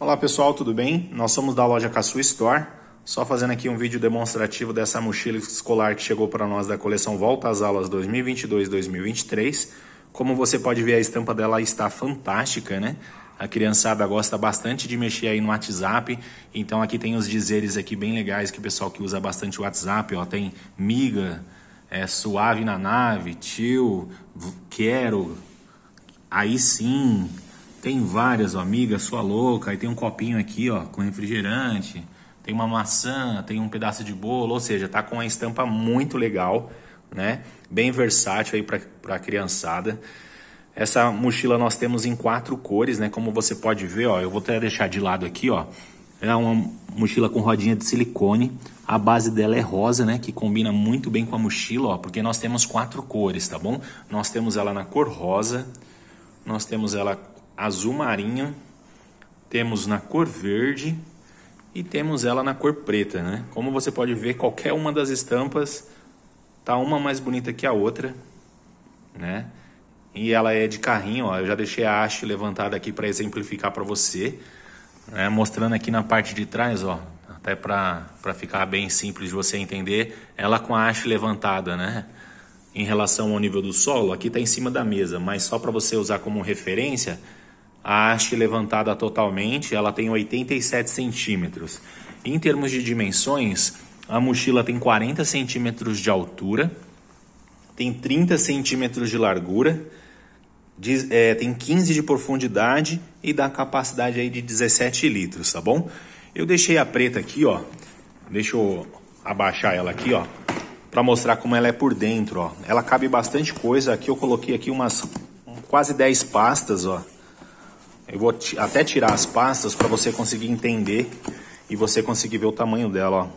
Olá pessoal, tudo bem? Nós somos da loja Caçu Store, só fazendo aqui um vídeo demonstrativo dessa mochila escolar que chegou para nós da coleção Volta às Aulas 2022-2023. Como você pode ver, a estampa dela está fantástica, né? A criançada gosta bastante de mexer aí no WhatsApp, então aqui tem os dizeres aqui bem legais que o pessoal que usa bastante o WhatsApp, ó, tem miga, é, suave na nave, tio, quero, aí sim, tem várias, ó, amiga, sua louca. Aí tem um copinho aqui, ó, com refrigerante. Tem uma maçã, tem um pedaço de bolo. Ou seja, tá com uma estampa muito legal, né? Bem versátil aí para a criançada. Essa mochila nós temos em quatro cores, né? Como você pode ver, ó, eu vou até deixar de lado aqui, ó. É uma mochila com rodinha de silicone. A base dela é rosa, né? Que combina muito bem com a mochila, ó. Porque nós temos quatro cores, tá bom? Nós temos ela na cor rosa. Nós temos ela azul marinho, temos na cor verde e temos ela na cor preta, né? Como você pode ver, qualquer uma das estampas tá uma mais bonita que a outra, né? E ela é de carrinho, ó. Eu já deixei a haste levantada aqui para exemplificar para você, né? mostrando aqui na parte de trás, ó, até para ficar bem simples de você entender, ela com a haste levantada, né? Em relação ao nível do solo, aqui está em cima da mesa, mas só para você usar como referência, a haste levantada totalmente, ela tem 87 centímetros. Em termos de dimensões, a mochila tem 40 centímetros de altura, tem 30 centímetros de largura, de, é, tem 15 de profundidade e dá capacidade aí de 17 litros, tá bom? Eu deixei a preta aqui, ó. Deixa eu abaixar ela aqui, ó, para mostrar como ela é por dentro, ó. Ela cabe bastante coisa. Aqui eu coloquei aqui umas quase 10 pastas, ó. Eu vou até tirar as pastas para você conseguir entender e você conseguir ver o tamanho dela,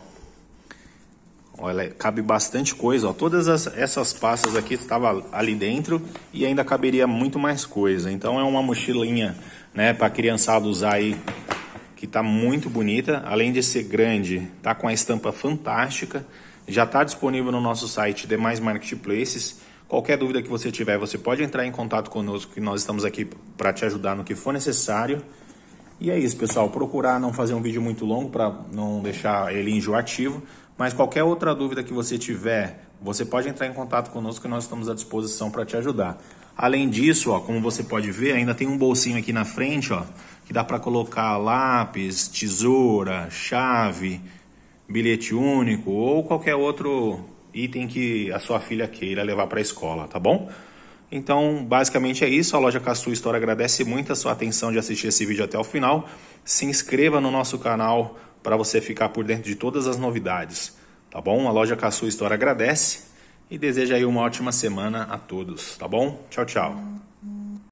ó. É, cabe bastante coisa, ó. Todas as, essas pastas aqui estavam ali dentro e ainda caberia muito mais coisa. Então é uma mochilinha, né, para criançada usar aí, que está muito bonita. Além de ser grande, tá com a estampa fantástica. Já está disponível no nosso site demais marketplaces Qualquer dúvida que você tiver, você pode entrar em contato conosco, que nós estamos aqui para te ajudar no que for necessário. E é isso, pessoal. Procurar não fazer um vídeo muito longo para não deixar ele enjoativo. Mas qualquer outra dúvida que você tiver, você pode entrar em contato conosco que nós estamos à disposição para te ajudar. Além disso, ó, como você pode ver, ainda tem um bolsinho aqui na frente, ó, que dá para colocar lápis, tesoura, chave, bilhete único ou qualquer outro item que a sua filha queira levar para a escola, tá bom? Então, basicamente é isso. A loja Caçu Store agradece muito a sua atenção de assistir esse vídeo até o final. Se inscreva no nosso canal para você ficar por dentro de todas as novidades, tá bom? A loja Caçu Store agradece e deseja aí uma ótima semana a todos, tá bom? Tchau, tchau.